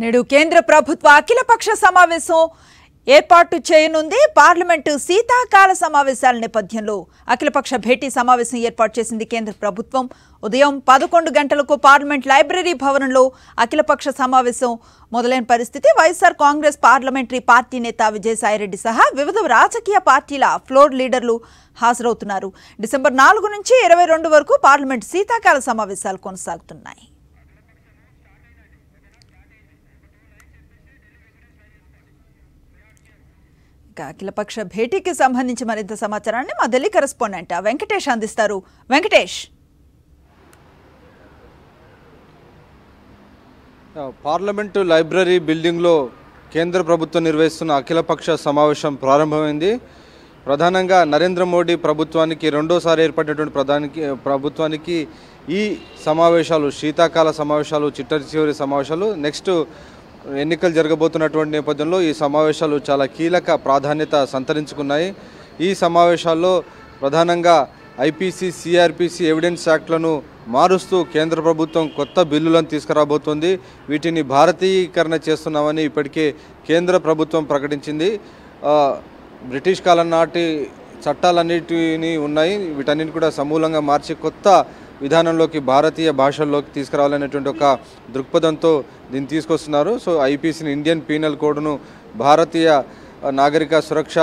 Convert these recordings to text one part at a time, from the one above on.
నేడు కేంద్ర ప్రభుత్వ అఖిలపక్ష సమావేశం ఏర్పాటు చేయనుంది పార్లమెంటు శీతాకాల సమావేశాల నేపథ్యంలో అఖిలపక్ష భేటీ సమావేశం ఏర్పాటు చేసింది కేంద్ర ప్రభుత్వం ఉదయం పదకొండు గంటలకు పార్లమెంట్ లైబ్రరీ భవనంలో అఖిలపక్ష సమావేశం మొదలైన పరిస్థితి వైఎస్ఆర్ కాంగ్రెస్ పార్లమెంటరీ పార్టీ నేత విజయసాయిరెడ్డి సహా వివిధ రాజకీయ పార్టీల ఫ్లోర్ లీడర్లు హాజరవుతున్నారు డిసెంబర్ నాలుగు నుంచి ఇరవై రెండు వరకు పార్లమెంట్ శీతాకాల సమావేశాలు కొనసాగుతున్నాయి అఖిలపక్ష భేటీకి సంబంధించి మరింత సమాచారాన్ని మా ఢిల్లీ కరెస్పాండెంట్ వెంకటేష్ అందిస్తారు వెంకటేష్ పార్లమెంటు లైబ్రరీ బిల్డింగ్లో కేంద్ర ప్రభుత్వం నిర్వహిస్తున్న అఖిలపక్ష సమావేశం ప్రారంభమైంది ప్రధానంగా నరేంద్ర మోడీ ప్రభుత్వానికి రెండోసారి ఏర్పడినటువంటి ప్రధానికి ప్రభుత్వానికి ఈ సమావేశాలు శీతాకాల సమావేశాలు చిట్టరి చివరి సమావేశాలు నెక్స్ట్ ఎన్నికలు జరగబోతున్నటువంటి నేపథ్యంలో ఈ సమావేశాలు చాలా కీలక ప్రాధాన్యత సంతరించుకున్నాయి ఈ సమావేశాల్లో ప్రధానంగా ఐపీసీ సిఆర్పిసి ఎవిడెన్స్ యాక్ట్లను మారుస్తూ కేంద్ర ప్రభుత్వం కొత్త బిల్లులను తీసుకురాబోతోంది వీటిని భారతీకరణ చేస్తున్నామని ఇప్పటికే కేంద్ర ప్రభుత్వం ప్రకటించింది బ్రిటిష్ కాలం నాటి చట్టాలన్నిటిని ఉన్నాయి వీటన్నిటిని కూడా సమూలంగా మార్చి కొత్త విధానంలోకి భారతీయ భాషల్లోకి తీసుకురావాలనేటువంటి ఒక దృక్పథంతో దీన్ని తీసుకొస్తున్నారు సో ఐపీసీని ఇండియన్ పీనల్ కోడ్ను భారతీయ నాగరిక సురక్ష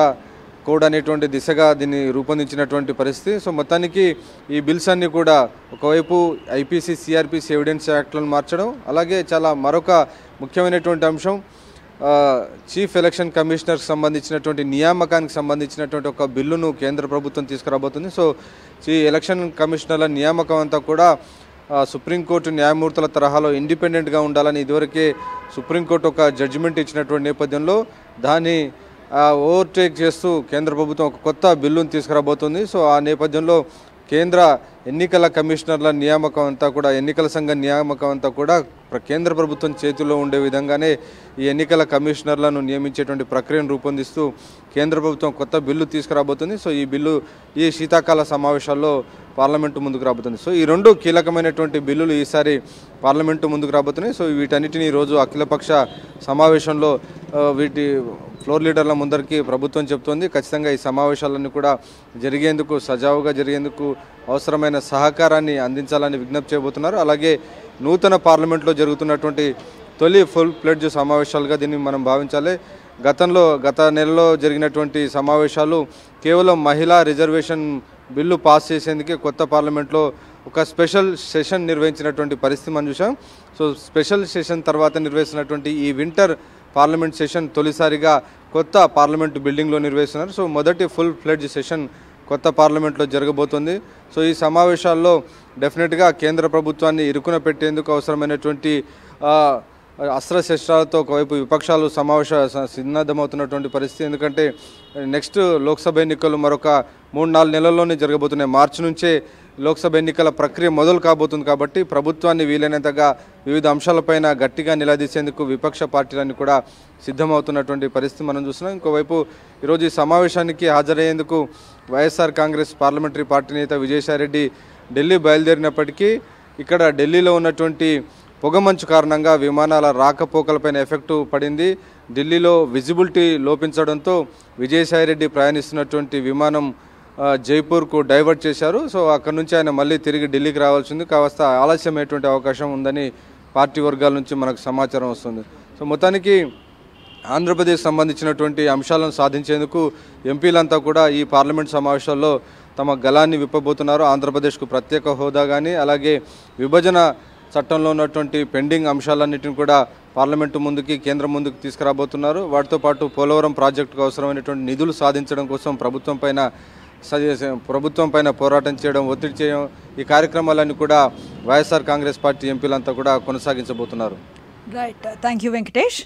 కోడ్ అనేటువంటి దిశగా దీన్ని రూపొందించినటువంటి పరిస్థితి సో మొత్తానికి ఈ బిల్స్ అన్నీ కూడా ఒకవైపు ఐపీసీ సిఆర్పిసి ఎవిడెన్స్ యాక్ట్లను మార్చడం అలాగే చాలా మరొక ముఖ్యమైనటువంటి అంశం చీఫ్ ఎలక్షన్ కమిషనర్కి సంబంధించినటువంటి నియామకానికి సంబంధించినటువంటి ఒక బిల్లును కేంద్ర ప్రభుత్వం తీసుకురాబోతుంది సో ఈ ఎలక్షన్ కమిషనర్ల నియామకం అంతా కూడా సుప్రీంకోర్టు న్యాయమూర్తుల తరహాలో ఇండిపెండెంట్గా ఉండాలని ఇదివరకే సుప్రీంకోర్టు ఒక జడ్జిమెంట్ ఇచ్చినటువంటి నేపథ్యంలో దాన్ని ఓవర్టేక్ చేస్తూ కేంద్ర ప్రభుత్వం ఒక కొత్త బిల్లును తీసుకురాబోతుంది సో ఆ నేపథ్యంలో కేంద్ర ఎన్నికల కమిషనర్ల నియామకం అంతా కూడా ఎన్నికల సంఘ నియామకం అంతా కూడా కేంద్ర ప్రభుత్వం చేతిలో ఉండే విధంగానే ఈ ఎన్నికల కమిషనర్లను నియమించేటువంటి ప్రక్రియను రూపొందిస్తూ కేంద్ర ప్రభుత్వం కొత్త బిల్లు తీసుకురాబోతుంది సో ఈ బిల్లు ఈ శీతాకాల సమావేశాల్లో పార్లమెంటు ముందుకు రాబోతుంది సో ఈ రెండు కీలకమైనటువంటి బిల్లులు ఈసారి పార్లమెంటు ముందుకు రాబోతున్నాయి సో వీటన్నిటిని ఈరోజు అఖిలపక్ష సమావేశంలో వీటి ఫ్లోర్ లీడర్ల ముందరికి ప్రభుత్వం చెబుతోంది ఖచ్చితంగా ఈ సమావేశాలన్నీ కూడా జరిగేందుకు సజావుగా జరిగేందుకు అవసరమైన సహకారాన్ని అందించాలని విజ్ఞప్తి చేయబోతున్నారు అలాగే నూతన పార్లమెంట్లో జరుగుతున్నటువంటి తొలి ఫుల్ ప్లెడ్జ్ సమావేశాలుగా దీన్ని మనం భావించాలి గతంలో గత నెలలో జరిగినటువంటి సమావేశాలు కేవలం మహిళా రిజర్వేషన్ బిల్లు పాస్ చేసేందుకే కొత్త పార్లమెంట్లో ఒక స్పెషల్ సెషన్ నిర్వహించినటువంటి పరిస్థితి మనం చూసాం సో స్పెషల్ సెషన్ తర్వాత నిర్వహిస్తున్నటువంటి ఈ వింటర్ పార్లమెంట్ సెషన్ తొలిసారిగా కొత్త పార్లమెంట్ బిల్డింగ్లో నిర్వహిస్తున్నారు సో మొదటి ఫుల్ ఫ్లెడ్జ్ సెషన్ కొత్త పార్లమెంట్లో జరగబోతుంది సో ఈ సమావేశాల్లో డెఫినెట్గా కేంద్ర ప్రభుత్వాన్ని ఇరుకున పెట్టేందుకు అవసరమైనటువంటి అస్త్రశస్త్రాలతో ఒకవైపు విపక్షాలు సమావేశ సిన్నద్ధమవుతున్నటువంటి పరిస్థితి ఎందుకంటే నెక్స్ట్ లోక్సభ ఎన్నికలు మరొక మూడు నాలుగు నెలల్లోనే జరగబోతున్నాయి మార్చి నుంచే లోక్సభ ఎన్నికల ప్రక్రియ మొదలు కాబోతుంది కాబట్టి ప్రభుత్వాన్ని వీలైనంతగా వివిధ అంశాలపైన గట్టిగా నిలదీసేందుకు విపక్ష పార్టీలన్నీ కూడా సిద్ధమవుతున్నటువంటి పరిస్థితి మనం చూస్తున్నాం ఇంకోవైపు ఈరోజు ఈ సమావేశానికి హాజరయ్యేందుకు వైఎస్ఆర్ కాంగ్రెస్ పార్లమెంటరీ పార్టీ నేత విజయసాయిరెడ్డి ఢిల్లీ బయలుదేరినప్పటికీ ఇక్కడ ఢిల్లీలో ఉన్నటువంటి పొగమంచు కారణంగా విమానాల రాకపోకలపైన ఎఫెక్టు పడింది ఢిల్లీలో విజిబిలిటీ లోపించడంతో విజయసాయిరెడ్డి ప్రయాణిస్తున్నటువంటి విమానం జైపూర్కు డైవర్ట్ చేశారు సో అక్కడ నుంచి ఆయన మళ్ళీ తిరిగి ఢిల్లీకి రావాల్సింది కావస్త ఆలస్యమైనటువంటి అవకాశం ఉందని పార్టీ వర్గాల నుంచి మనకు సమాచారం వస్తుంది సో మొత్తానికి ఆంధ్రప్రదేశ్ సంబంధించినటువంటి అంశాలను సాధించేందుకు ఎంపీలంతా కూడా ఈ పార్లమెంట్ సమావేశాల్లో తమ గలాన్ని విప్పబోతున్నారు ఆంధ్రప్రదేశ్కు ప్రత్యేక హోదా కానీ అలాగే విభజన చట్టంలో ఉన్నటువంటి పెండింగ్ అంశాలన్నింటిని కూడా పార్లమెంటు ముందుకి కేంద్రం ముందుకు తీసుకురాబోతున్నారు వాటితో పాటు పోలవరం ప్రాజెక్టుకు అవసరమైనటువంటి నిధులు సాధించడం కోసం ప్రభుత్వం పైన ప్రభుత్వం పైన పోరాటం చేయడం ఒత్తిడి చేయడం ఈ కార్యక్రమాలన్నీ కూడా వైఎస్ఆర్ కాంగ్రెస్ పార్టీ ఎంపీలంతా కూడా కొనసాగించబోతున్నారు రైట్ థ్యాంక్ యూ వెంకటేష్